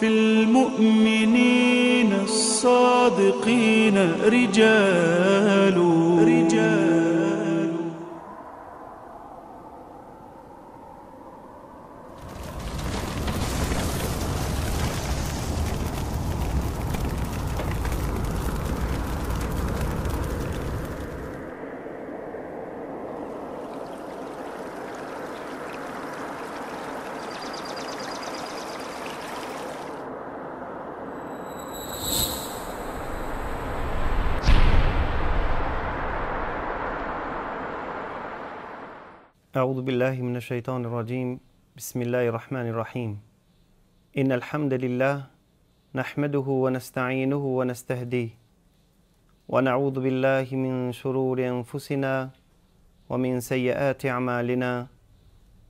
في المؤمنين الصادقين رجال الشيطان الرجيم بسم الله الرحمن الرحيم إن الحمد لله نحمده ونستعينه ونستهديه ونعوذ بالله من شرور أنفسنا ومن سيئات أعمالنا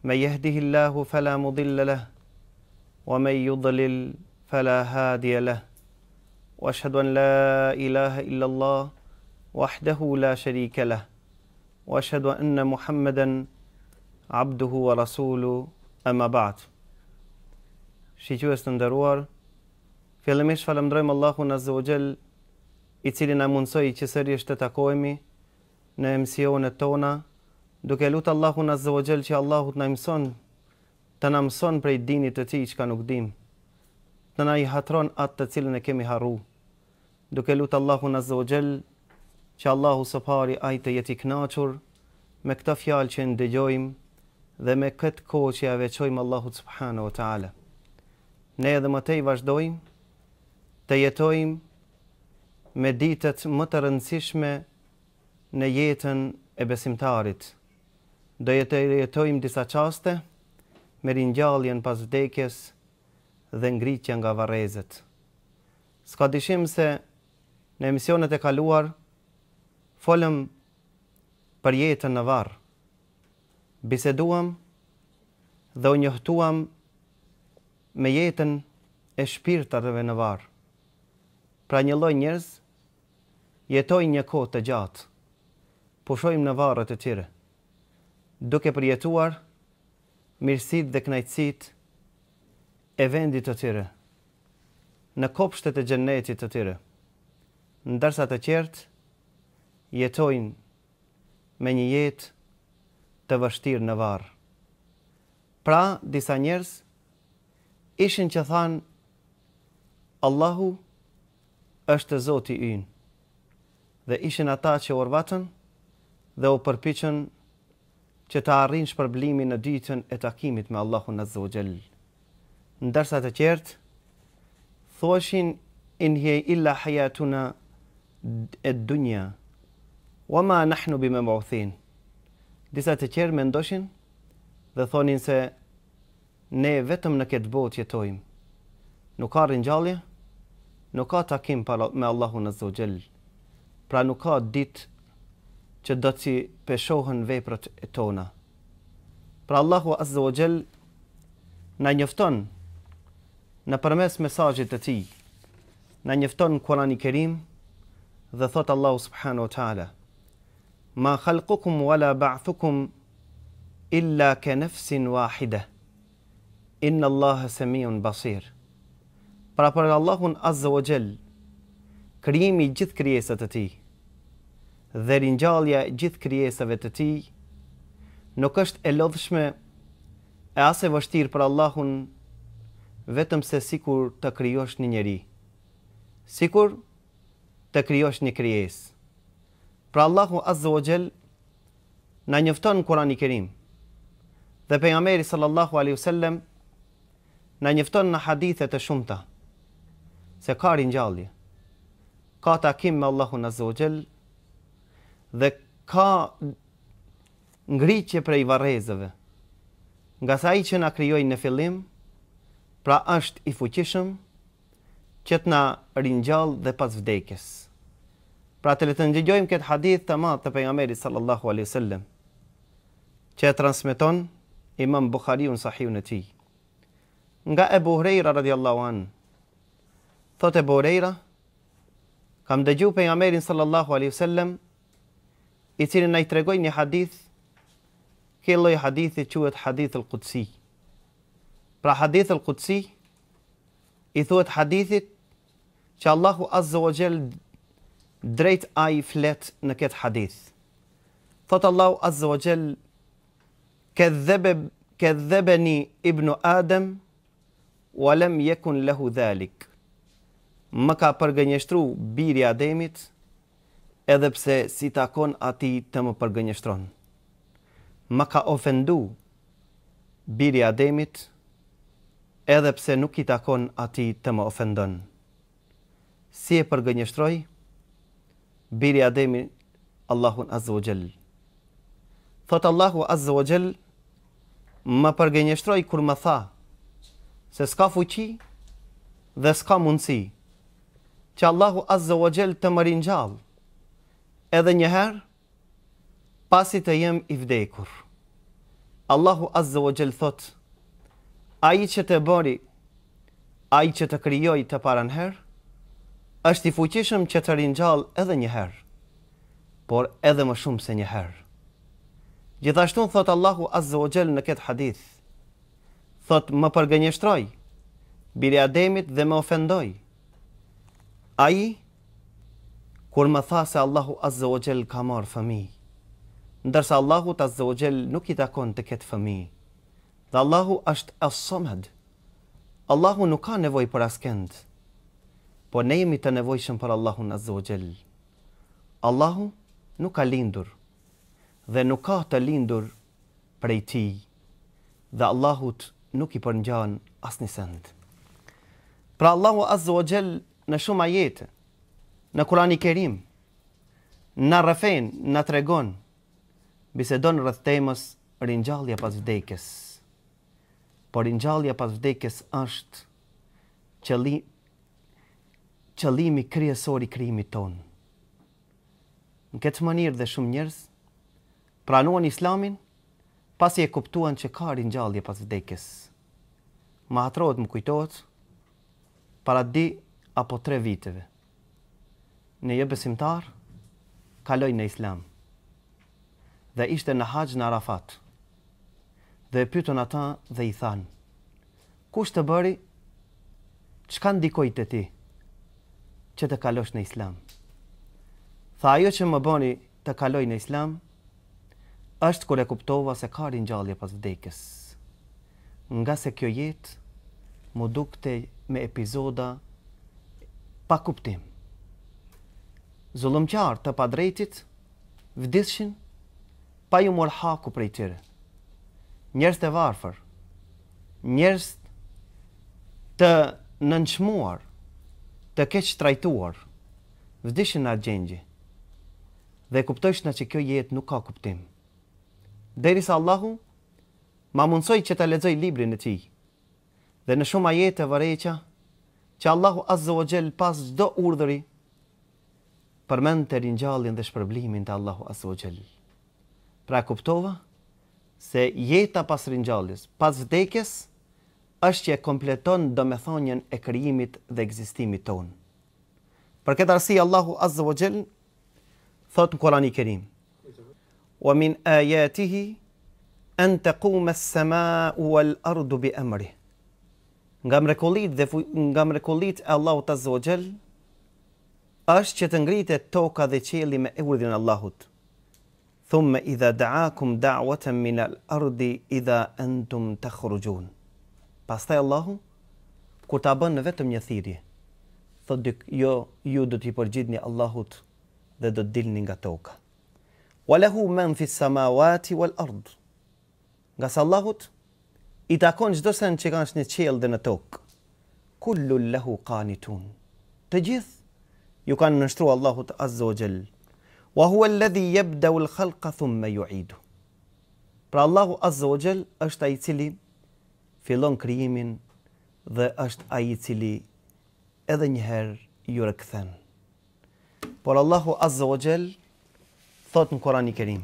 من يهده الله فلا مضل له ومن يضلل فلا هادي له واشهد ان لا اله الا الله وحده لا شريك له واشهد ان محمدا abduhu wa rasulu e ma batë. Shqyqës të ndëruar, fillemish falemdrojmë Allahu në zëvogjel, i cili në mundsoj që sëri është të takojmi në emisionet tona, duke lutë Allahu në zëvogjel që Allahu të në mëson, të në mëson prej dinit të ti që ka nuk dim, të në i hatron atë të cilën e kemi haru, duke lutë Allahu në zëvogjel që Allahu së pari ajtë jeti knachur, me këta fjalë që ndëgjojmë, dhe me këtë kohë që ja veqojmë Allahu subhanahu wa ta'ala. Ne edhe më te i vazhdojmë të jetojmë me ditët më të rëndësishme në jetën e besimtarit. Do jetë e jetojmë disa qaste me rinjalljen pas vdekjes dhe ngritja nga varezet. Ska dishim se në emisionet e kaluar folëm për jetën në varë biseduam dhe u njohtuam me jetën e shpirtarëve në varë. Pra një loj njerëz, jetoj një kohë të gjatë, pushojmë në varët të tyre, duke përjetuar mirësit dhe knajtësit e vendit të tyre, në kopshtet e gjennetit të tyre, ndërsa të qertë, jetojnë me një jetë të vështirë në varë. Pra, disa njerës ishin që thanë, Allahu është zoti yn, dhe ishin ata që orvatën dhe o përpichën që të arrinë shpërblimi në dytën e takimit me Allahu në zogjel. Ndërsa të qertë, thoshin inhje illa hajatuna e dunja, wa ma nahnu bime më uthinë, disa të qërë me ndoshin dhe thonin se ne vetëm në këtë botë jetojmë. Nuk ka rinjallje, nuk ka takim me Allahu në zogjel. Pra nuk ka ditë që do të si peshohën veprët e tona. Pra Allahu azze o gjell në njëfton në përmes mesajit të ti, në njëfton në i kerim dhe thot Allahu subhanu wa ta'ala, ma khalqukum wala ba'thukum illa ka nafsin wahida inna allaha samiun basir pra për allahun azza wa jall krijimi gjithë krijesat e tij dhe ringjallja gjithë krijesave të tij nuk është e lodhshme e as e vështirë për allahun vetëm se sikur të krijosh një njeri. sikur të krijosh një krijesë Pra Allahu Azza wa Jell në njëfton në Kurani Kerim dhe për sallallahu alaihi wasallam në njëfton në hadithet të shumëta se ka rinjallje ka takim me Allahu Azza wa Jell dhe ka ngritje prej varrezave. nga sa i që na kryoj në fillim pra është i fuqishëm që të nga dhe pas vdekjes. Pra të le të këtë hadith të madhë të pengamerit sallallahu alaihi sallem, që e transmiton imam unë sahihun në ti. Nga e buhrejra radiallahu anë, thot e buhrejra, kam dëgju pengamerin sallallahu alaihi sallem, i cilë në i tregoj një hadith, kelloj hadithi i quët hadith të l'kudësi. Pra hadith të l'kudësi, i thuet hadithit që Allahu Azza o gjellë drejt a i flet në këtë hadith. Thotë Allahu Azza wa Gjell, këtë dhebe një ibnu Adem, u alem jekun lehu dhalik. Më ka përgënjështru biri Ademit, edhepse si takon ati të më përgënjështron. Më ka ofendu biri Ademit, edhepse nuk i takon ati të më ofendon. Si e përgënjështroj? Si e përgënjështroj? biri ademi Allahun Azza wa Jall. Thot Allahu Azza wa Jall më përgjënjeshtroi kur më tha se s'ka fuqi dhe s'ka mundësi që Allahu Azza wa Jall të më ringjall. Edhe një herë pasi të jem i vdekur. Allahu Azza wa Jall thot: Ai që të bëri, ai që të krijoi të paranherë është i fuqishëm që të rinjallë edhe njëherë, por edhe më shumë se njëherë. Gjithashtun, thotë Allahu Azze o Gjellë në këtë hadith, thotë më përgënjështroj, bire ademit dhe më ofendoj. A i, kur më tha se Allahu Azze o Gjellë ka marë fëmi, ndërsa Allahu të Azze o Gjellë nuk i takon të këtë fëmi, dhe Allahu është asomed, Allahu nuk ka nevoj për askendë, po ne jemi të nevojshëm për Allahun Azza wa Allahu nuk ka lindur dhe nuk ka të lindur prej ti dhe Allahut nuk i përngjan as një send. Pra Allahu Azza wa Jall në shumë ajete, në Kurani Kerim, në rëfen, në tregon, bisedon rëth temës rinjallja pas vdekes. Por rinjallja pas vdekes është qëllimi kryesori i krijimit ton. Në këtë mënyrë dhe shumë njerëz pranuan Islamin pasi e kuptuan që ka ringjallje pas vdekjes. Ma hatrohet më kujtohet para di apo tre viteve. Në jë besimtar kaloi në Islam dhe ishte në haqë në Arafat dhe e pyton ata dhe i than kush të bëri qka ndikojt e ti që të kalosh në islam. Tha ajo që më bëni të kaloj në islam, është kër e kuptova se ka rinjallje pas vdekës. Nga se kjo jetë, më dukte me epizoda pa kuptim. Zullum qarë të padrejtit, vdishin, pa ju mor haku prej tyre. Njerës të varfër, njerës të nënçmuar, të keq trajtuar, vdishin nga gjengji, dhe kuptojsh në që kjo jetë nuk ka kuptim. Deri sa Allahu, ma mundsoj që të ledzoj libri në ti, dhe në shumë jetë të vareqa, që Allahu azze o gjelë pas gjdo urdhëri, përmend të rinjallin dhe shpërblimin të Allahu azze o gjelë. Pra kuptova, se jeta pas rinjallis, pas vdekjes, është që e kompleton domethënien e krijimit dhe ekzistimit ton. Për këtë arsye Allahu Azza wa Jall thot në Korani Kerim: "Wa min ayatihi an taquma as-samaa'u wal-ardu bi Nga mrekullit dhe nga mrekullit e Allahu Azza wa është që të ngrihet toka dhe qeli me e e Allahut. Thumma idha da'akum da'watan min al-ardi idha antum takhrujun. Da Pastaj Allahu kur ta bën në vetëm një thirrje, thotë dy, jo ju do të i përgjigjni Allahut dhe do të dilni nga toka. Wa lahu man fi samawati wal ard. Nga sa Allahut i takon çdo send që kanë në qiell dhe në tokë. Kullu lahu qanitun. Të gjithë ju kanë nështruar Allahut Azza wa Jall. Wa huwa alladhi yabda'u al-khalqa thumma yu'idu. Pra Allahu Azza wa Jall është ai i cili fillon krijimin dhe është ai i cili edhe një herë ju rikthen. Por Allahu Azza wa Jall thot në Kur'anin e Kerim: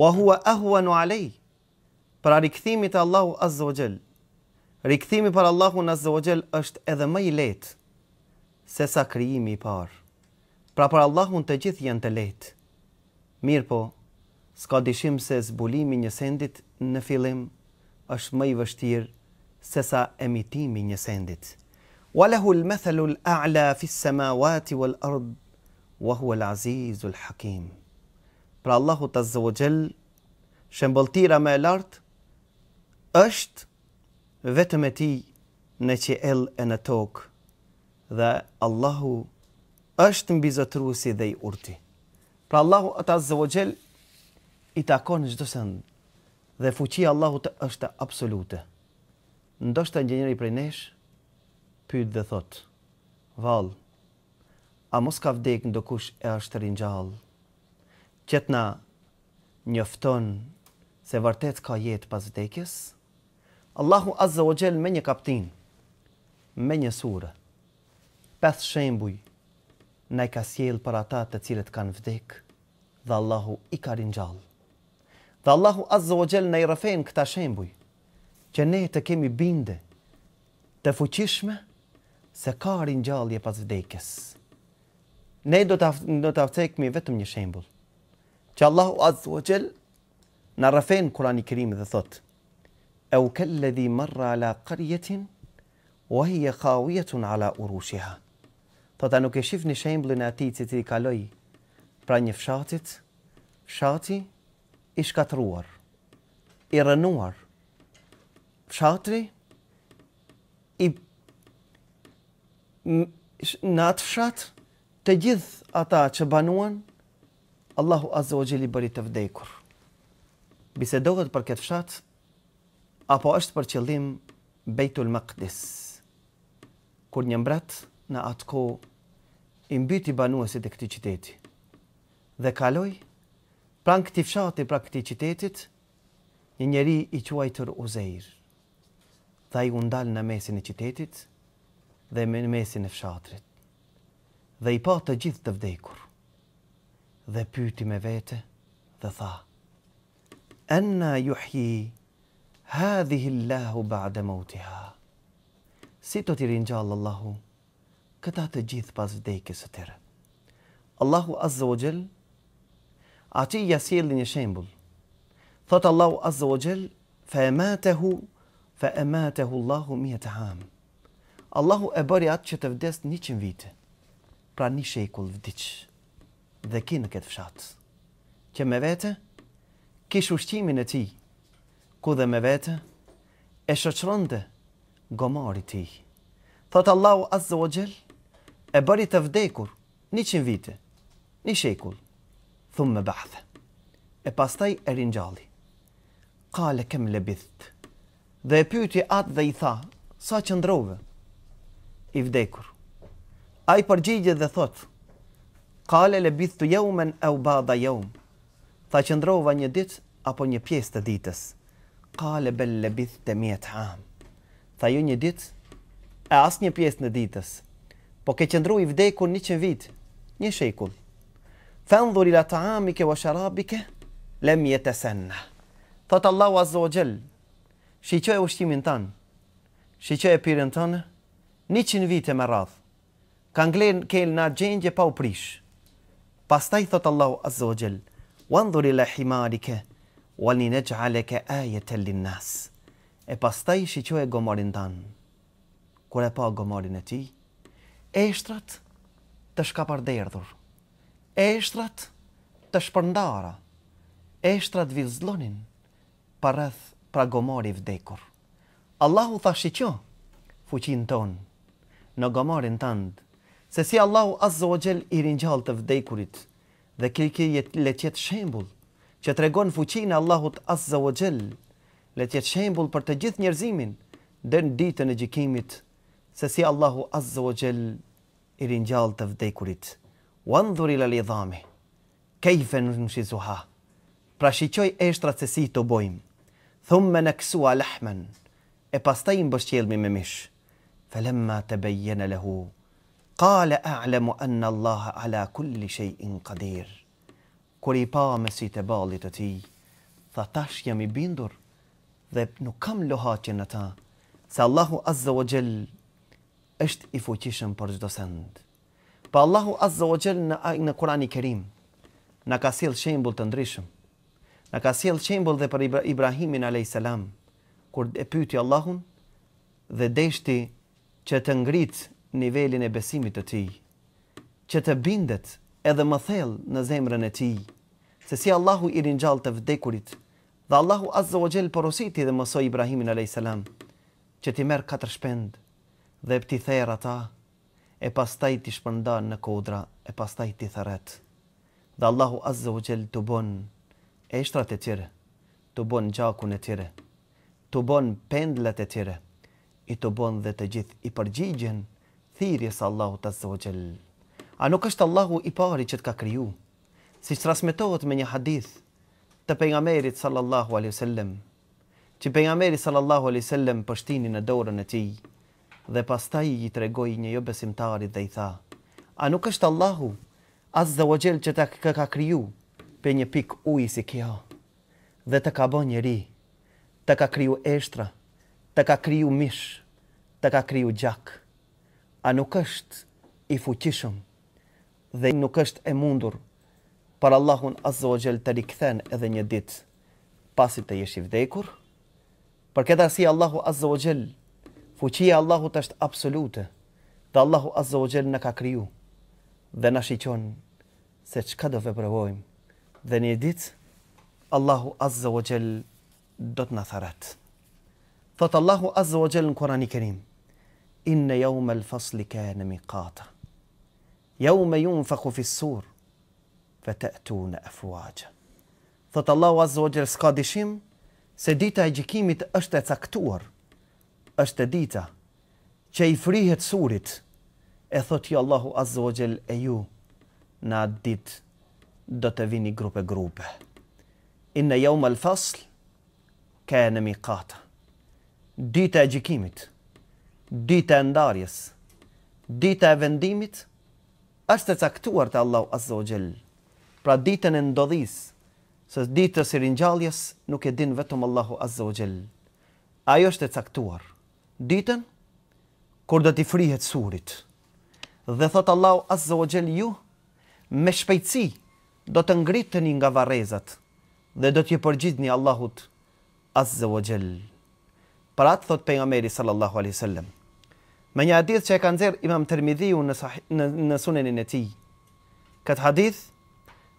"Wa huwa ahwanu alayh." Për rikthimin te Allahu Azza wa Jall. Rikthimi për Allahun Azza wa Jall është edhe më i lehtë se sa krijimi i parë. Pra për Allahun të gjithë janë të lehtë. Mirpo, s'ka dyshim se zbulimi i një sendit në fillim është më i vështirë se sa emitimi një sendit. Walahu al-mathalu al-a'la fi as-samawati wal-ard wa huwa al-azizu al-hakim. Për Allahu të zëvëgjel, shëmbëltira me lartë, është vetëm e ti në që el e në tokë, dhe Allahu është në bizotrusi dhe i urti. Për Allahu të zëvëgjel, i takon në gjdo dhe fuqia Allahut është absolute. Ndo shtë të prej nesh, pyet dhe thot, val, a mos ka vdek në do kush e është rinjall, qëtë na njëfton se vërtet ka jetë pas vdekjes, Allahu Azza o Jall me një kaptin, me një surë, peth shembuj, na i ka sjelë për ata të cilët kanë vdek, dhe Allahu i ka rinjallë. Dhe Allahu Azza wa Jall në i rëfen këta shembuj, që ne të kemi binde të fuqishme se ka ringjallje pas vdekjes. Ne do të, do të aftekmi vetëm një shembull, që Allahu Azza wa Jall në rëfen Kurani një kërim dhe thot, e u kelle dhi marra ala kërjetin, o hi e ala urushiha. Tho ta nuk e shifë një shembulin e ati që i kaloi pra një fshatit, fshati, shati, i shkatruar, i rënuar, fshatri, i në atë fshat, të gjithë ata që banuan, Allahu Azza o Gjeli bëri të vdekur. Bise dohet për këtë fshat, apo është për qëllim Bejtul Mëqdis, kur një mbret në atë ko, i mbyti banuasit e këti qiteti, dhe kaloj, Pra në këti fshati, pra këti qitetit, një njeri i quajtur Uzeir. Tha i undalë në mesin e qitetit dhe në mesin e fshatrit. Dhe i pa të gjithë të vdekur. Dhe pyti me vete dhe tha, Enna juhji, hadhihi Allahu ba'de motiha. Si të ti rinjallë Allahu, këta të gjithë pas vdekis të tërë. Allahu azzë o gjellë, ati ja sjellin një shembull. thotë Allahu Azza wa Jall, fa matahu, fa amatehu Allahu 100 am. Allahu e bëri atë që të vdes 100 vite. Pra një shekull vdiç. Dhe kin në këtë fshat. Që me vete kish ushtimin e tij. Ku dhe me vete e shoqëronte gomari i tij. Allahu Azza wa Jall, e bëri të vdekur 100 vite. Një shekull thumë me bathë. E pastaj e rinjalli. Kale kem lebithët. Dhe e pyti atë dhe i tha, sa që ndrove? I vdekur. A i përgjigje dhe thotë, kale lebithë u jaumen e u bada jaum. Tha që ndrova një ditë apo një pjesë të ditës. Kale bel lebithë e mjetë hamë. Tha ju jo një ditë e asë një pjesë në ditës. Po ke qëndru i vdekur një qënë vitë, një shekullë. Fëndhur i la taamike wa sharabike, lem jetë e senna. Thotë Allahu azzë o gjellë, shi e ushtimin tanë, shi e pyrën tanë, një qënë vite me radhë, kanë nglenë kejlë na gjengje pa u prishë. Pastaj, thotë Allahu azzë o gjellë, wandhur i himarike, wal një neqë aleke aje të linë nasë. E pastaj, taj e gomorin tanë, kure pa gomorin e ti, e shtratë të shkapar dhe erdhurë eshtrat të shpërndara, eshtrat vizlonin për rëth pra gomori vdekur. Allahu tha shiqo fuqin ton në gomorin tënd, se si Allahu azo gjel i rinjall të vdekurit dhe kiki jet leqet shembul që të regon fuqin Allahut azo gjel leqet shembul për të gjith njerëzimin dhe në ditën e gjikimit se si Allahu azo gjel i rinjall të vdekurit. Wandhur ila lidhami. Kejfe në në shizuha. Pra shiqoj eshtrat se si të bojmë. thumë me në kësua lahmen. E pastaj më bështjelmi me mish. Felemma të bejjene lehu. Kale a'lemu anna Allah ala kulli shejin qadir. Kër i pa me si të balit të ti, tha tash jam i bindur dhe nuk kam lohatje në ta, se Allahu Azza wa Gjell është i fuqishëm për gjdo sendë. Pa Allahu Azza wa Jalla në, në i Kerim na ka sjell shembull të ndritshëm. Na ka sjell shembull dhe për Ibrahimin alayhis salam kur e pyeti Allahun dhe deshti që të ngrit nivelin e besimit të tij, që të bindet edhe më thellë në zemrën e tij, se si Allahu i ringjall të vdekurit, dhe Allahu Azza wa Jalla porositi dhe mësoj Ibrahimin alayhis salam që ti merr katër shpend dhe e pti ata e pastaj ti shpërndan në kodra, e pastaj ti thërret. Dhe Allahu Azza wa Jall të bon eshtrat e tjere, të bon gjakun e tjere, të bon pendlet e tjere, i të bon dhe të gjith i përgjigjen thirjes Allahu Azza wa A nuk është Allahu i pari që të ka kryu, si që trasmetohet me një hadith të pengamerit sallallahu aleyhi sallem, që pengamerit sallallahu aleyhi sallem pështini në dorën e tijë, dhe pastaj i tregoi një jo besimtarit dhe i tha: "A nuk është Allahu Azza wa Jall që ta ka, ka kriju pe një pik uji si kjo? Dhe të ka bën njerëj, të ka kriju eshtra, të ka kriju mish, të ka kriju gjak. A nuk është i fuqishëm dhe nuk është e mundur për Allahun Azza wa Jall të rikëthen edhe një ditë pasi të jesh i vdekur?" Për këtë arsye Allahu Azza wa Jall Fuqia po Allahut është absolute dhe Allahu Azza wa Jalla na ka kriju dhe na shiqon se çka do veprojmë dhe një ditë Allahu Azza wa Jalla do të na tharat. Fa Allahu Azza wa Jalla në Kur'anin e Kerim: Inna yawma al-fasl kana miqata. Yawma yunfakhu fi s-sur fata'tuna afwaja. Fa Allahu Azza wa Jalla s'ka dishim se dita e gjikimit është e caktuar është e dita që i frihet surit e thot ju Allahu azza wa jall e ju na dit do të vini grupe grupe in yawm al fasl kan miqata. dita e gjikimit dita e ndarjes dita e vendimit është të caktuar te Allahu azza wa jall pra ditën e ndodhis se ditës i ringjalljes nuk e din vetëm Allahu azza wa jall ajo është e caktuar ditën kur do t'i frihet surit. Dhe thot Allahu Azza wa Jall ju me shpejtësi do të ngritëni nga varrezat dhe do t'i përgjigjni Allahut Azza wa Jall. Para atë thot pejgamberi sallallahu alaihi wasallam. Me një hadith që e ka nxjerr Imam Tirmidhiu në, në në Sunenin e tij. Kët hadith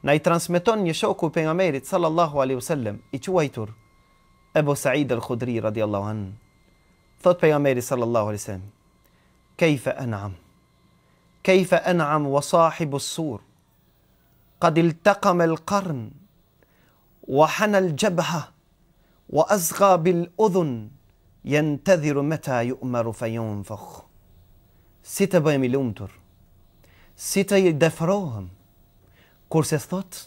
na i transmeton një shoku i pejgamberit sallallahu alaihi wasallam i quajtur Abu Sa'id al-Khudri radiallahu anhu. Thought Peygamber sallallahu alaihi wasallam, كيف أنعم كيف أنعم وصاحب السور قد التقم القرن وحنى الجبهة وأصغى بالأذن ينتظر متى يؤمر فينفخ ستة بيميلومتر ستة يdeferohem kurse thot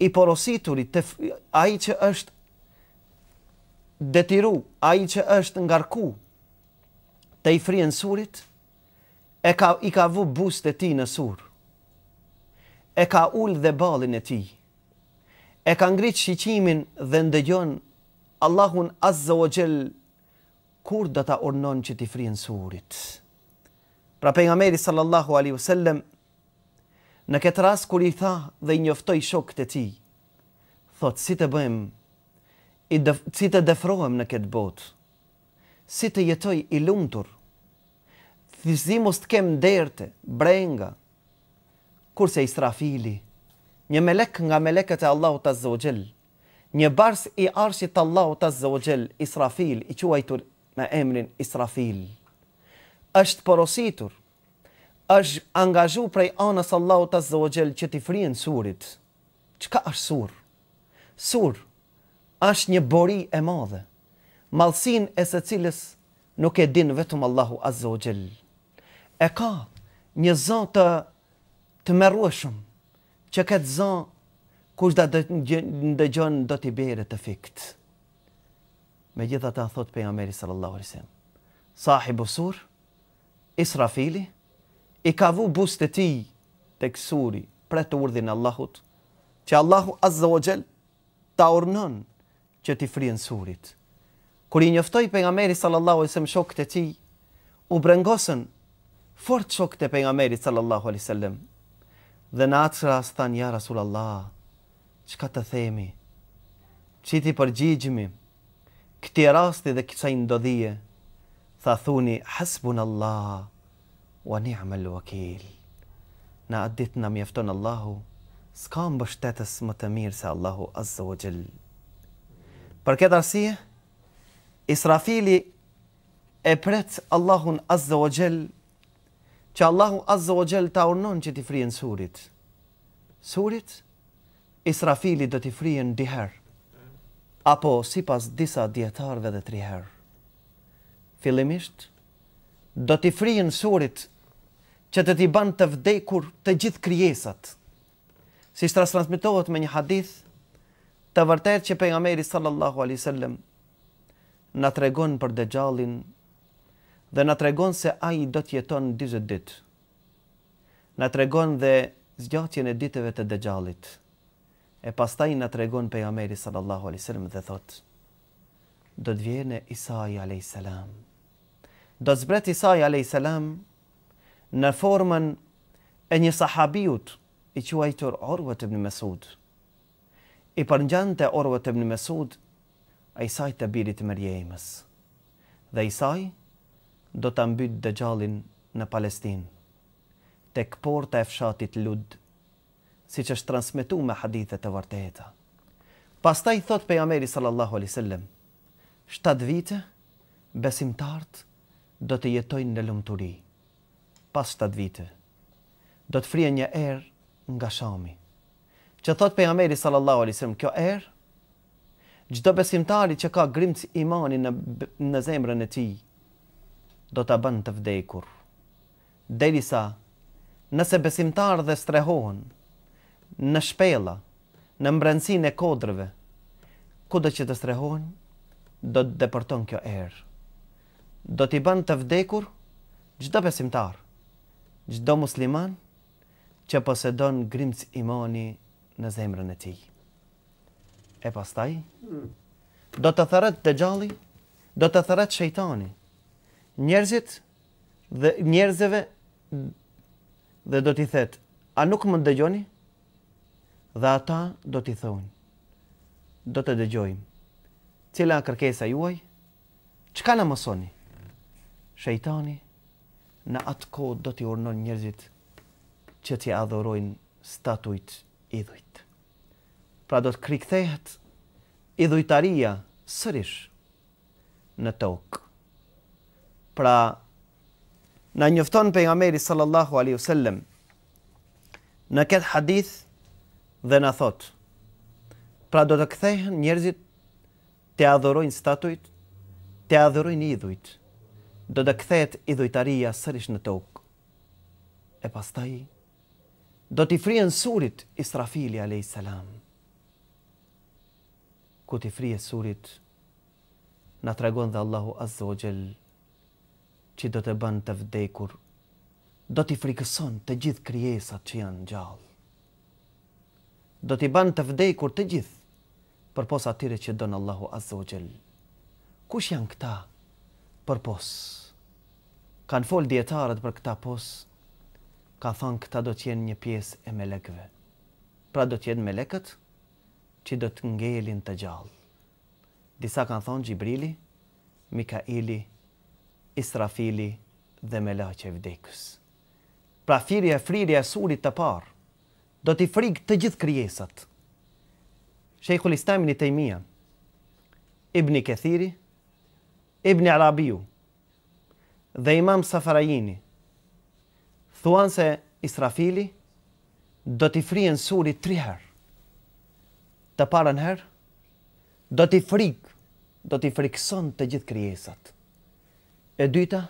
i porositur i të ai që është detiru a i që është ngarku të i frien surit, e ka, i ka vu bust e ti në sur, e ka ull dhe balin e ti, e ka ngrit shqicimin dhe ndëgjon Allahun azza o gjell kur dhe ta ornon që ti frien surit. Pra për nga meri sallallahu aliu sellem, në këtë ras kur i tha dhe i njoftoj shok të ti, thot si të bëjmë i def, si të defrohem në këtë botë, si të jetoj i lumëtur, thizimus të kem derte, brenga, kurse i një melek nga meleket e Allahu të zogjel, një bars i arshit Allahu të zogjel, i strafil, i quajtur me emrin i strafil, është porositur, është angazhu prej anës Allahu të zogjel që t'i frien surit, qka është sur? Sur, është një bori e madhe. Malsin e së cilës nuk e din vetëm Allahu Azza o Gjell. E ka një zon të, të merrueshëm, që të zon kush da ndëgjon do t'i bere të fikt. Me gjitha ta thot për sallallahu meri sallallahu Sahibu Sahi busur, Israfili, i ka vu bust e ti të kësuri, pre të urdhin Allahut, që Allahu Azza o Gjell ta urnën që t'i frien surit. Kur i njoftoi për nga meri, wasallam shokët e ti, u brengosën fort shokët e për nga meri, salallahu, Dhe në atë rast than, ja, Rasulallah, që të themi, që ti përgjigjimi, këti rasti dhe këtësajnë do tha thuni, hasbun Allah, wa ni'mal wakeel. Në atë ditë në mjefton Allahu, s'ka më më të mirë, se Allahu azë wajellë. Për këtë arsye, Israfili e pret Allahun Azza wa Jell, që Allahu Azza wa Jell ta urnon që ti frien surit. Surit Israfili do ti frien di herë, apo sipas disa dietarëve edhe tri herë. Fillimisht do ti frien surit që të ti bën të vdekur të gjithë krijesat. Si transmetohet me një hadith, të vërtet që pejgamberi sallallahu alaihi wasallam na tregon për dëxhallin dhe na tregon se ai do të jeton 40 ditë. Na tregon dhe zgjatjen e ditëve të dëxhallit. E pastaj na tregon pejgamberi sallallahu alaihi wasallam dhe thotë: Do të vjen Isa alaihi salam. Do të zbret Isa alaihi salam në formën e një sahabiut i quajtur Urwa ibn Mas'ud i përngjante orëve të më një mesud, a isaj të birit mërjejimës, dhe isaj do të mbyt dë gjallin në Palestin, të këpor të e fshatit lud, si që është transmitu me hadithet të vërteta. Pas i thot për Ameri sallallahu alaihi sallem, 7 vite besimtart do të jetojnë në lumë të ri, pas 7 vite do të frie një erë nga shami, që thot pejgamberi sallallahu alaihi wasallam kjo erë çdo besimtari që ka grimc imanin në në zemrën e tij do ta bën të vdekur derisa nëse besimtar dhe strehohen në shpella në mbrancinë e kodrëve kudo që të strehohen do të deporton kjo erë do t'i bën të vdekur çdo besimtar çdo musliman që posedon grimc imani në zemrën e ti. E pastaj, hmm. do të thërët të gjalli, do të thërët shejtani, njerëzit dhe njerëzive dhe do t'i thët, a nuk më dëgjoni? Dhe ata do t'i thonë, do të dëgjojmë, cila kërkesa juaj, qka në mësoni? Shejtani në atë kohë do t'i urnon njerëzit që t'i adhorojnë statujt idhujt pra do të krikthehet idhujtaria sërish në tokë. Pra, në njëfton për nga meri sallallahu a.s. në këtë hadith dhe në thotë, pra do të kthehen njerëzit të adhorojnë statujt, të adhorojnë idhujt, do të kthehet idhujtaria sërish në tokë. E pastaj, do t'i frien surit Israfili a.s ku ti frije surit, na tregon dhe Allahu Azogel, që do të ban të vdekur, do t'i frikëson të gjithë kryesat që janë gjallë. Do t'i ban të vdekur të gjithë, për pos atyre që donë Allahu Azogel. Kush janë këta për pos? Kanë fol djetarët për këta pos, ka thonë këta do t'jenë një pies e melekve. Pra do t'jenë melekët, që do të ngelin të gjallë. Disa kanë thonë Gjibrili, Mikaili, Israfili dhe Melaqe e Vdekës. Pra firje e frirje e surit të parë, do të i frikë të gjithë kryesat. Shekhu listamin i tejmia, Ibni Kethiri, Ibni Arabiu dhe Imam Safarajini, thuan se Israfili do t'i frien suri triherë të parën herë, do t'i frik, do t'i frikson të gjithë krijesat. E dyta,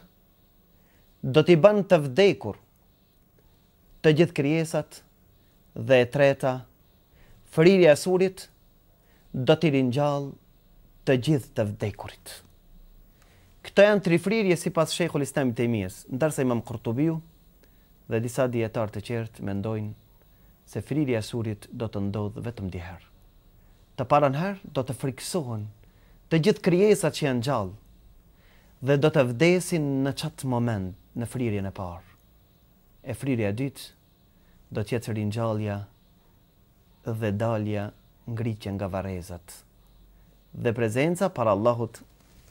do t'i bën të vdekur të gjithë krijesat dhe e treta, frirja e surit do t'i ringjall të gjithë të vdekurit. Këto janë tri frirje sipas shekullit Islamit të Imis, ndërsa Imam Qurtubiu dhe disa dietar të qertë mendojnë se frirja e surit do të ndodhë vetëm diherë të parën herë do të friksohen të gjithë krijesat që janë gjallë dhe do të vdesin në çat moment në frirjen e parë. E frirja e dytë do të jetë ringjallja dhe dalja ngritje nga varrezat dhe prezenca para Allahut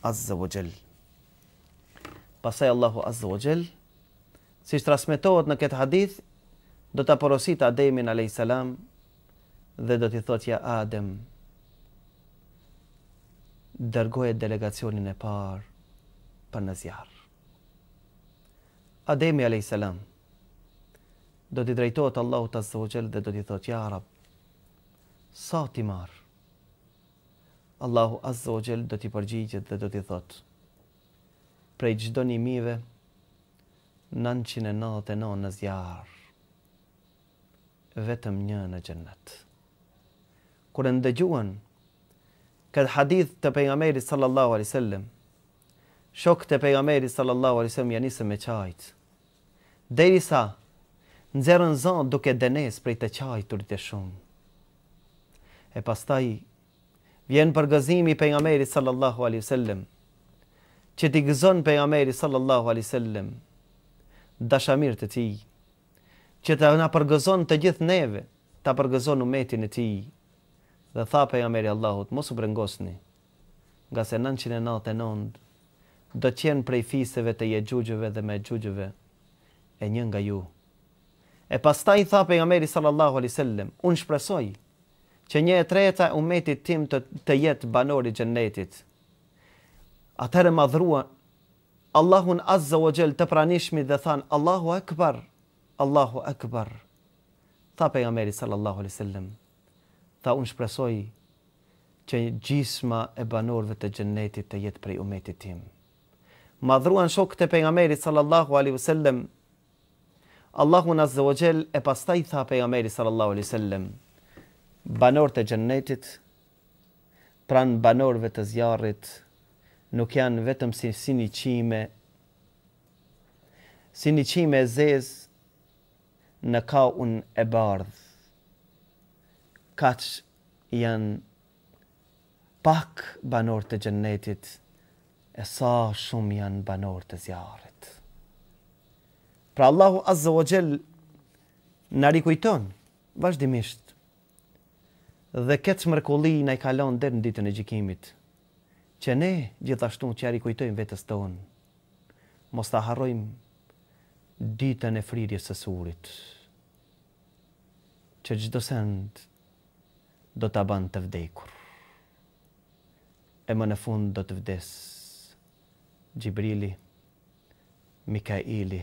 Azza wa Jall. Pastaj Allahu Azza wa Jall si transmetohet në këtë hadith do ta porosit Ademin Alayhis salam dhe do t'i thotë ja Adem dërgoje delegacionin e parë për në zjarë. Ademi a.s. do t'i drejtojt Allahu të zogjel dhe do t'i thot, ja Arab, sa ti marë? Allahu azogjel do t'i përgjigjet dhe do t'i thot, prej gjdo një mive, 999 në zjarë, vetëm një në gjennet. Kërë ndëgjuan, këtë hadith të pejgamberit sallallahu alaihi wasallam shok të pejgamberit sallallahu alaihi wasallam yani se me çajit derisa nxerrën zon duke dënes për të çajitur të shumë e pastaj vjen për gëzimi pejgamberit sallallahu alaihi wasallam që t'i gëzon pejgamberit sallallahu alaihi wasallam dashamir të tij që ta na përgëzon të gjithë neve ta përgëzon umetin e tij dhe tha pejgamberi Allahut mos u brengosni nga se 999 do të qenë prej fisëve të gjugjëve dhe me gjugjëve e një nga ju e pastaj tha pejgamberi sallallahu alaihi wasallam un shpresoj që një e treta e umetit tim të, të jetë banori gjennetit, xhennetit atëherë madhrua Allahun azza wa jall të pranishmi dhe than Allahu akbar Allahu akbar tha pejgamberi sallallahu alaihi wasallam Tha unë shpresoj që gjisma e banorve të gjennetit të jetë prej umetit tim. Madhruan shok të pengameri sallallahu alai vësillem, Allahu nëzë dhe o gjell e pastaj tha pengameri sallallahu alai sellem, banor të gjennetit, pran banorve të zjarit, nuk janë vetëm si një qime, si një qime e zezë në kaun e bardhë kaq janë pak banor të gjennetit, e sa shumë janë banor të zjarët. Pra Allahu Azza o Gjell në rikujton, vazhdimisht, dhe këtë shmërkulli në i kalon dhe në ditën e gjikimit, që ne gjithashtu që rikujtojmë vetës tonë, mos të harrojmë ditën e frirje sësurit, që gjithë send do ta ban të vdekur. E më në fund do të vdes Gjibrili, Mikaili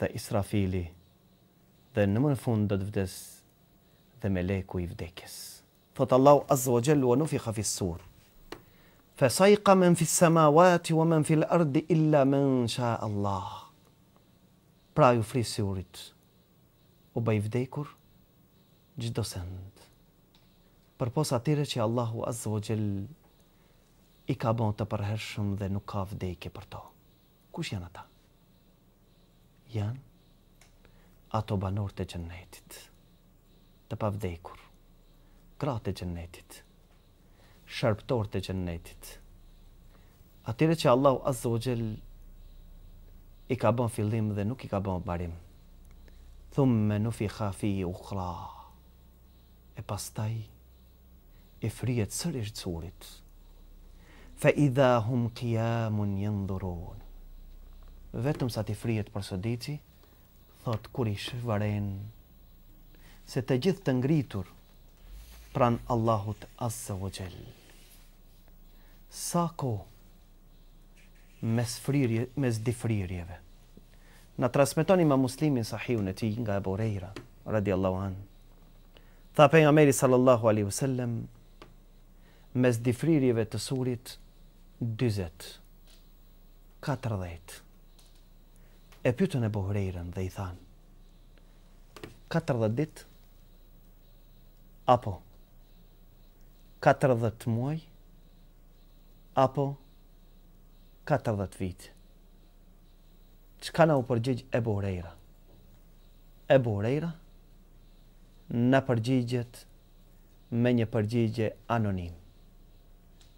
dhe Israfili dhe në më në fund do të vdes dhe meleku i vdekjes. Thot Allahu Azza wa Jalla wa nufikha fi s-sur. fi samawati wa السَّمَاوَاتِ fi فِي ardi illa مَنْ sha Allah. Pra ju frisë u bëj vdekur, gjithdo send. për posa atyre që Allahu Azza wa Jell i ka bon të përhershëm dhe nuk ka vdekje për to. Kush janë ata? Janë ato banor të gjennetit, të pavdekur, kratë të gjennetit, shërptor të gjennetit, atyre që Allahu Azza wa Jell i ka bon fillim dhe nuk i ka bon barim. Thumë me nufi khafi u khra, e pastaj, i frijet sërish curit. Fe idha hum kia mun jenë dhuron. Vetëm sa ti frijet për diti, thot kur i varen, se të gjithë të ngritur pran Allahut asë vë gjellë. Sa ko mes, frirje, mes difrirjeve? Në trasmetoni ma muslimin sahihun e ti nga e borejra, radiallahu anë. Tha për nga meri sallallahu aleyhu sallem, mes s'difririve të surit, 20, 40. E pyetën e bohrejren dhe i than. 40 dit, apo 40 muaj, apo 40 vit. Që ka në u përgjigj e bohrejra? E bohrejra në përgjigjet me një përgjigje anonim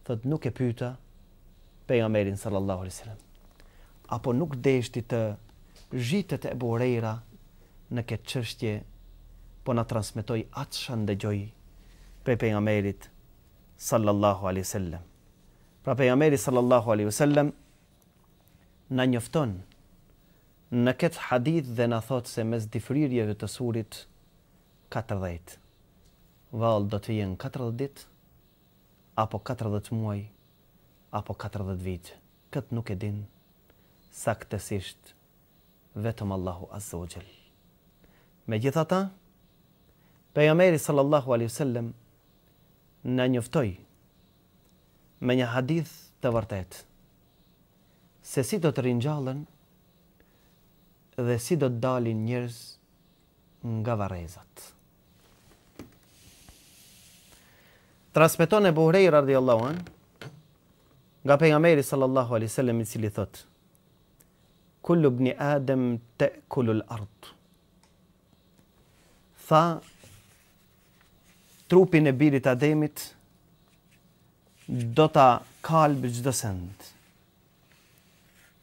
thot nuk e pyeta pejgamberin sallallahu alaihi wasallam apo nuk deshti të zhitet e burera në këtë çështje po na transmetoi atë që ndëgjoi prej pejgamberit sallallahu alaihi wasallam pra pejgamberi sallallahu alaihi wasallam na njofton në këtë hadith dhe na thot se mes difrirjeve të surit 14 vallë do të jenë 14 ditë apo 40 muaj, apo 40 vitë. Këtë nuk e din, sa vetëm Allahu Azza o Me gjitha ta, pe jameri sallallahu alaihi sallem, në njëftoj, me një hadith të vërtet, se si do të rinjallën, dhe si do të dalin njërës nga varezatë. Transmeton e buhrej rrdi Allahuan nga për nga meri sallallahu alai i cili thot Kullu bni Adem te kullu lë Tha trupin e birit Ademit do ta kalbë bëjtë gjithë dësend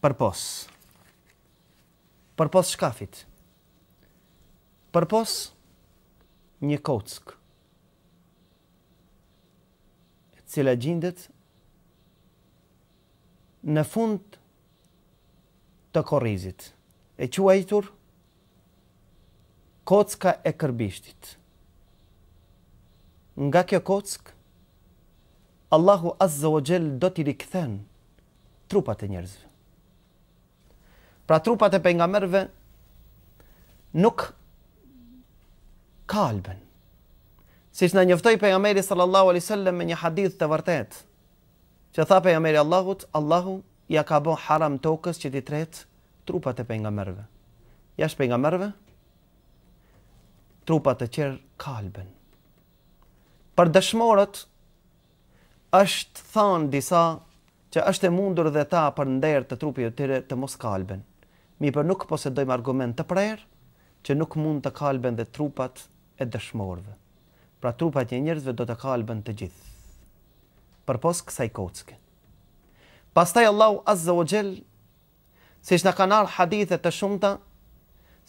për pos për shkafit për një kockë cila gjindet në fund të korizit, e quajtur kocka e kërbishtit. Nga kjo kock, Allahu Azza o Gjell do t'i rikëthen trupat e njerëzve. Pra trupat e pengamerve nuk kalben, Siç na njoftoi pejgamberi sallallahu alaihi wasallam me një hadith të vërtet, që tha pejgamberi Allahut, Allahu ja ka bën haram tokës që ti tret trupat e pejgamberëve. Ja shpë pejgamberëve trupat e qer kalbën. Për dëshmorët është thën disa që është e mundur dhe ta për nder të trupi të tyre të mos kalben. Mi për nuk posedojmë argument të prerë, që nuk mund të kalben dhe trupat e dëshmorëve pra trupa e njerëzve do të kalbën të gjithë. Për pos kësaj kocke. Pastaj Allahu Azza wa Jell, siç në kanë ardhur hadithe të shumta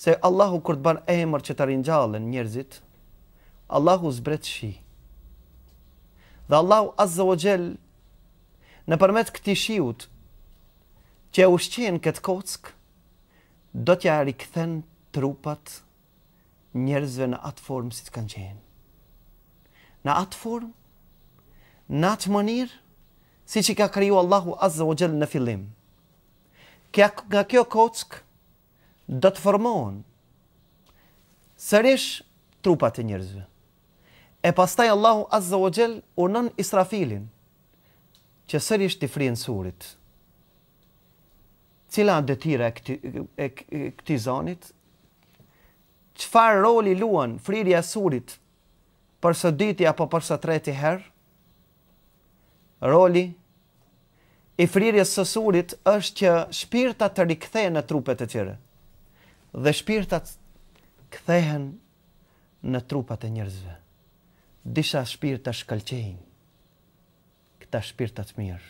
se Allahu kur të bën emër që të ringjallen njerëzit, Allahu zbret shi. Dhe Allahu Azza wa Jell në përmet këtij shiut që u shtin kët kockë, do t'ja rikthen trupat njerëzve në atë formë si të kanë qenë në atë formë, në atë mënirë, si që ka kriju Allahu Azza o gjellë në fillim. Kja, nga kjo kockë, do të formohen, sërish trupat e njërzve. E pastaj Allahu Azza o gjellë unën Israfilin, që sërish të frinë surit. Cila dëtira e këti, e, e, këti zonit, qëfar roli luan frirja surit, për së dyti apo për së treti herë, roli i frirjes sësurit është që shpirtat të rikthejnë në trupet e tjere dhe shpirtat kthehen në trupat e njerëzve. Disa shpirta shkëlqejnë këta shpirtat mirë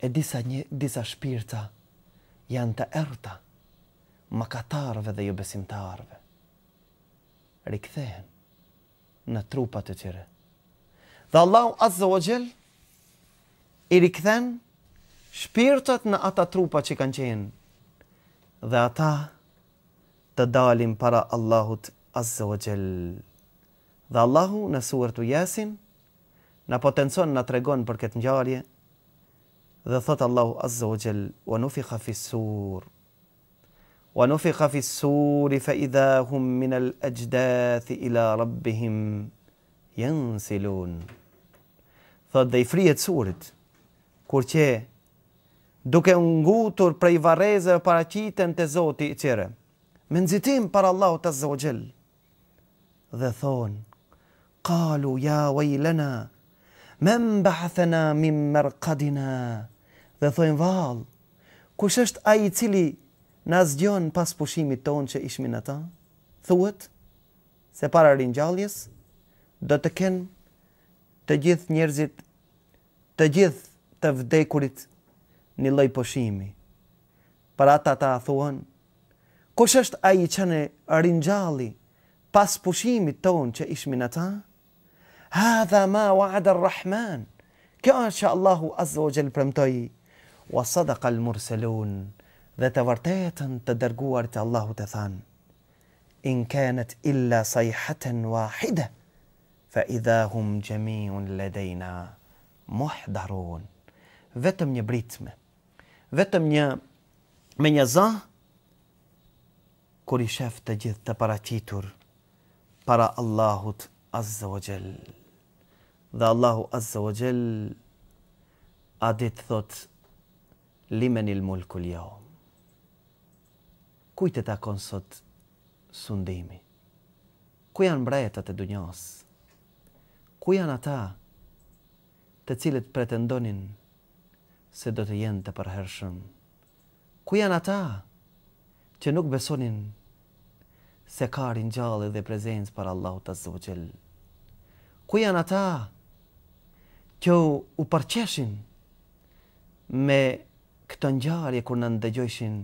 e disa, një, disa shpirta janë të erta, makatarve dhe jubesimtarve. Jo rikthehen në trupat e tjera. Dhe Allahu Azza wa Jall i rikthen shpirtrat në ata trupa që kanë qenë dhe ata të dalin para Allahut Azza wa Jall. Dhe Allahu në surt të Yasin na potencon na tregon për këtë ngjarje dhe thot Allahu Azza wa Jall: "Wunfikh fi's-sūr" wa nufikha fi s-suri fa idha hum min al-ajdath ila rabbihim yansilun thot dhe i frihet surit kur qe duke ngutur prej varrezave paraqiten te zoti i tyre me nxitim para Allahu të wa dhe thonë, qalu ya waylana me ba'athana min marqadina dhe thonë vall kush është ai i cili Në zgjon pas pushimit ton që ishmi në ta, thuet se para rinjalljes do të ken të gjith njerëzit, të gjithë të vdekurit një loj pushimi. Para ata ta thuan, kush është aji që në rinjalli pas pushimit ton që ishmi në ta? Hadha ma wa adar rahman, kjo është që Allahu azzo gjelë wa sadaqa al murselun dhe të vërtetën të dërguarit të Allahut e thanë, in kenet illa sajhëten wahide, fa idhahum gjemiun ledejna muhdarun. Vetëm një britme, vetëm një me një za, kur i shef të gjithë të paracitur, para Allahut azze o gjellë. Dhe Allahu azze o gjellë, adit thot, limen il mulkul jaum kujtë të takon sot sundimi? Ku janë mbretët e dunjas? Ku janë ata të cilët pretendonin se do të jenë të përhershëm? Ku janë ata që nuk besonin se karin gjallë dhe prezencë për Allah të zëvëqel? Ku janë ata që u përqeshin me këtë njarje kër në ndëgjojshin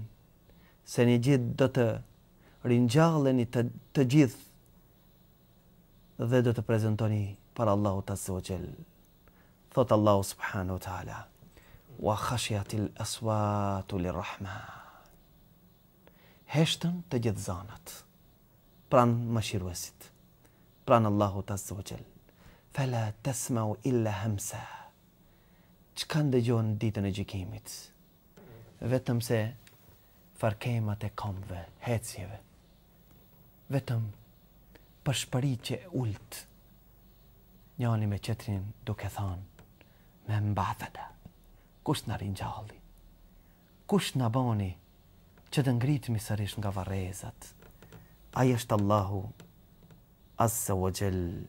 se një gjithë do të rinjalleni të, të gjithë dhe do të prezentoni për Allahu të së qëllë. Thotë Allahu subhanu ta'ala, wa khashiatil aswatu li rahma. Heshtën të gjithë zanët, pranë më shiruesit, pranë Allahu të së qëllë. Fela tesma u illa hemsa. Që kanë dhe gjonë ditën e gjikimit? Vetëm se farkemat e kombëve, hecjeve. Vetëm për që ult. Njani me qëtërin duke thonë, me mbathëta, kush në rinjalli? Kush në boni që të ngritë misërish nga varezat? Aj është Allahu, asë o gjellë.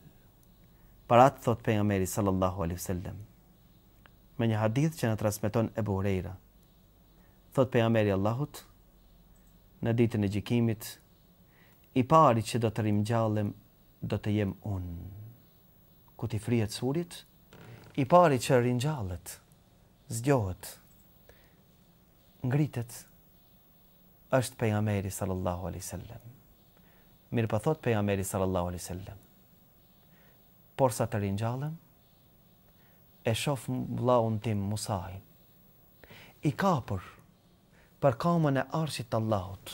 Për atë thot për nga meri sallallahu alifësillem, me një hadith që në transmiton e buhrejra, thot për nga meri Allahut, në ditën e gjikimit, i pari që do të rimgjallem, do të jem unë. Ku t'i frijet surit, i pari që rinjallet, zgjohet, ngritet, është pejnë Ameri sallallahu aleyhi sallem. Mirë për po thot pejnë Ameri sallallahu aleyhi sallem. Por sa të rinjallëm, e shofë vlaun tim Musaj, i kapër, për kamën e arshit të Allahut.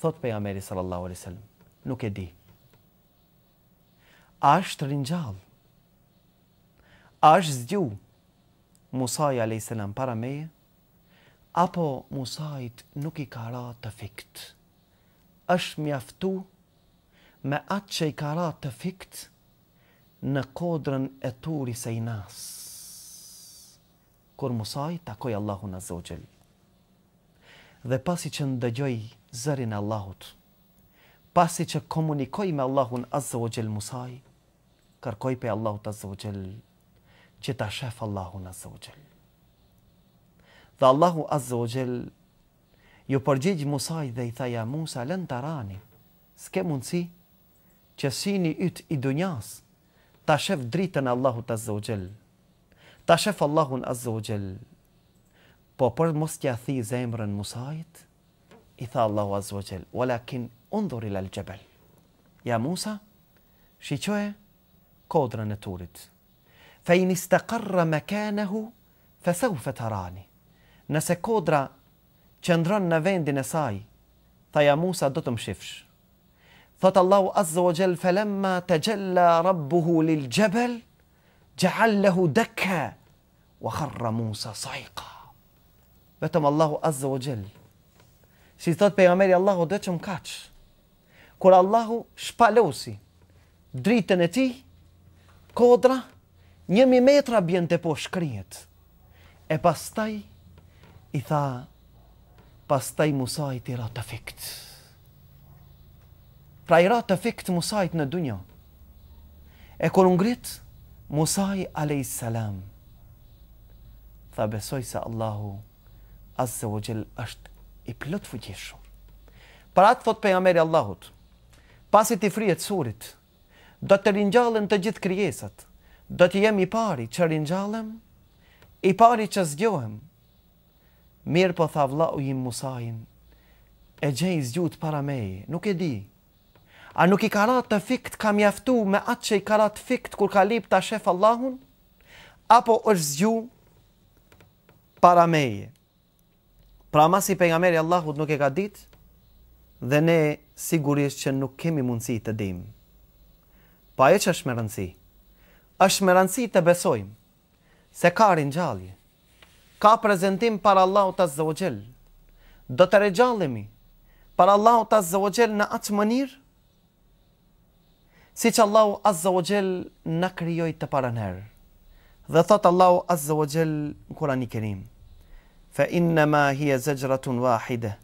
Thot për jameri sallallahu alai sallam, nuk e di. A është rinjall? A është zgju? Musaj alai sallam para meje? Apo Musajt nuk i ka ra të fikt? është mjaftu me atë që i ka ra të fikt në kodrën e turi sejnas. kur Musaj takoj Allahu në zogjelë dhe pasi që ndëgjoj zërin Allahut, pasi që komunikoj me Allahun Azza wa Jell Musaj, kërkoj pe Allahut Azza wa Jell që ta shef Allahun Azza wa Jell. Dhe Allahu Azza wa Jell ju përgjigj Musaj dhe i thaja Musa lën të rani, s'ke mundësi që sini yt i dunjas ta shef dritën Allahut Azza wa Jell, ta shef Allahun Azza wa Jell, po për mos t'ja thi zemrën Musait, i tha Allahu Azza wa Jall, "Walakin unzur ila al-jabal." Ja Musa, shiqoje kodrën e turit. Fa in istaqarra makanahu fasawfa tarani. Nëse kodra qëndron në vendin e saj, tha ja Musa do të më shifsh. Thot Allahu Azza wa Jall, "Falamma tajalla rabbuhu lil-jabal" ja'alahu dakka wa kharra Musa sa'iqan vetëm Allahu Azza wa Jall. Si thot pejgamberi Allahu do të më kaç. Kur Allahu shpalosi dritën e tij, kodra 1000 metra bjen te po shkrihet. E pastaj i tha pastaj Musa i tira të fikt. Pra i ra të fikt Musa i të në dunja. E kur ngrit, Musa i a.s. Tha besoj se Allahu Azze o Gjell është i plët fuqishëm. Për atë thot për jamëri Allahut, pasit i frijet surit, do të rinjallën të gjithë kryesat, do të jem i pari që rinjallëm, i pari që zgjohem, mirë po tha u ujim Musajin, e gjej zgjut para meje, nuk e di, a nuk i karat të fikt kam jaftu me atë që i karat fikt kur ka lip të ashef Allahun, apo është zgju para meje. Pra ma si pengameri Allahut nuk e ka dit, dhe ne sigurisht që nuk kemi mundësi të dim. Pa po e që është më rëndësi, është më rëndësi të besojmë, se ka rinë ka prezentim para Allahut të zë do të regjallemi, para Allahut të zë në atë mënirë, si që Allahu azza o në kryoj të paranherë. Dhe thotë Allahu azza o në kurani kerim fa hi hiya zajratun wahida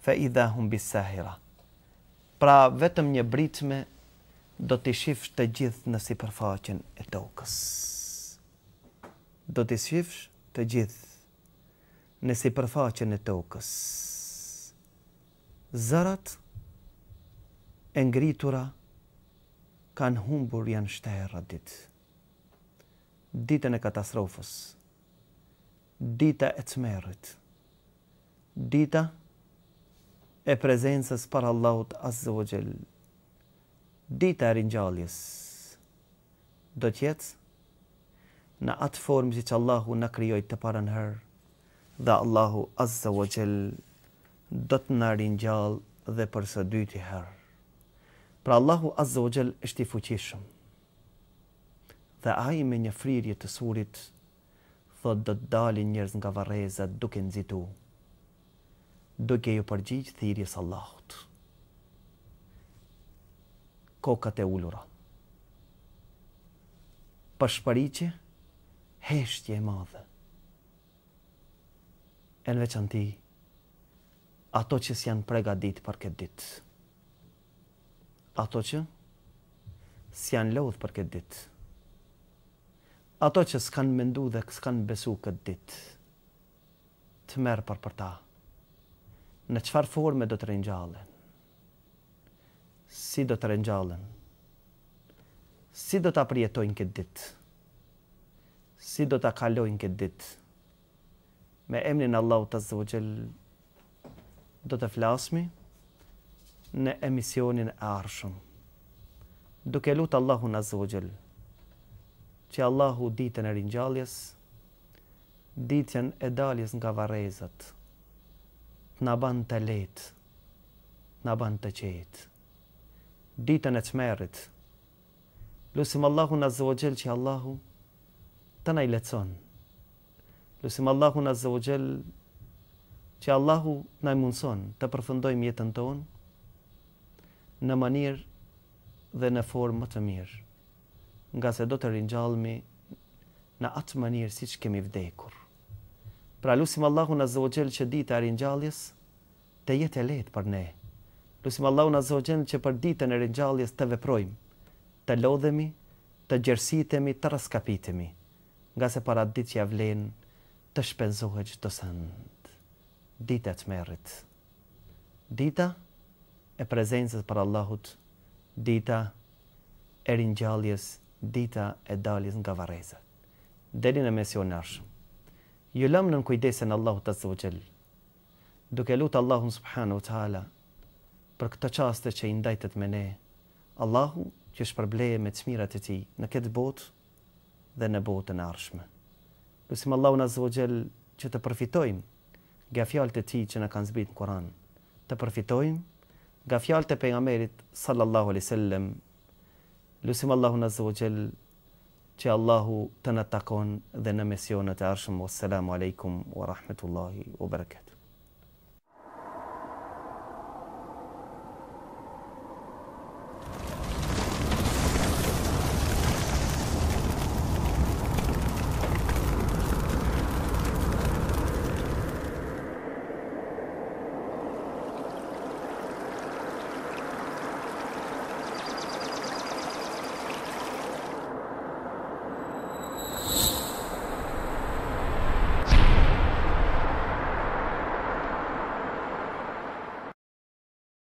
fa idha hum bisahira pra vetëm një britme do të shifsh të gjithë në sipërfaqen e tokës do të shifsh të gjithë në sipërfaqen e tokës zërat e ngritura kanë humbur janë shtera ditë ditën e katastrofës dita e cmerit, dita e prezensës për Allahut azze o gjell, dita e rinjalljes, do tjetës në atë formë që që Allahu në kryojt të parën her, dhe Allahu azze o gjell, do të në rinjall dhe për së dyti her. Pra Allahu azze o gjell është i fuqishëm, dhe ajme një frirje të surit thot do të dalin njerëz nga varrezat duke nxitu. Duke ju përgjigj thirrjes Allahut. Kokat e ulura. Pashpariqje, heshtje e madhe. Elveç ato që s'janë përgatitur për këtë ditë. Ato që s'janë lodh për këtë ditë ato që s'kan mendu dhe s'kan besu këtë dit, të merë për për ta, në qëfar forme do të rinjallën, si do të rinjallën, si do të aprijetojnë këtë dit, si do të kalojnë këtë dit, me emnin Allah të zëvëgjel, do të flasmi në emisionin e arshëm, duke lutë Allahun azzawajal, që Allahu ditën e rinjalljes, ditën e daljes nga varrezat, na ban të lehtë, na ban të qetë. Ditën e çmerrit. Lusim Allahu na zëvojë që Allahu të na i lecon. Lusim Allahu na zëvojë që Allahu na i mundson të përfundojmë jetën tonë në mënyrë dhe në formë më të mirë nga se do të rinjallmi në atë mënirë si që kemi vdekur. Pra lusim Allahu në zëvogjel që ditë e rinjalljes të jetë e letë për ne. Lusim Allahu në zëvogjel që për ditë e rinjalljes të veprojmë, të lodhemi, të gjersitemi, të raskapitemi, nga se para ditë që javlen të shpenzohet që të sëndë. Dita të merit. Dita e prezencës për Allahut, dita e rinjalljes të dita e daljes nga varreza. Deri në mesionarsh. Ju lëm në kujdesin Allahu të zotëll. Duke lut Allahun subhanahu ta'ala për këtë çast që i ndajtet me ne, Allahu që shpërblej me çmirat e tij në këtë botë dhe në botën e ardhshme. Besim Allahun azza wa që të përfitojmë nga fjalët e tij që na kanë zbritur në Kur'an, të përfitojmë nga fjalët e pejgamberit sallallahu alaihi wasallam Lusim Allahun Azza wa Jel që Allahu të në takon dhe në mesionet e arshëm. Wassalamu alaikum wa rahmetullahi wa barakatuh.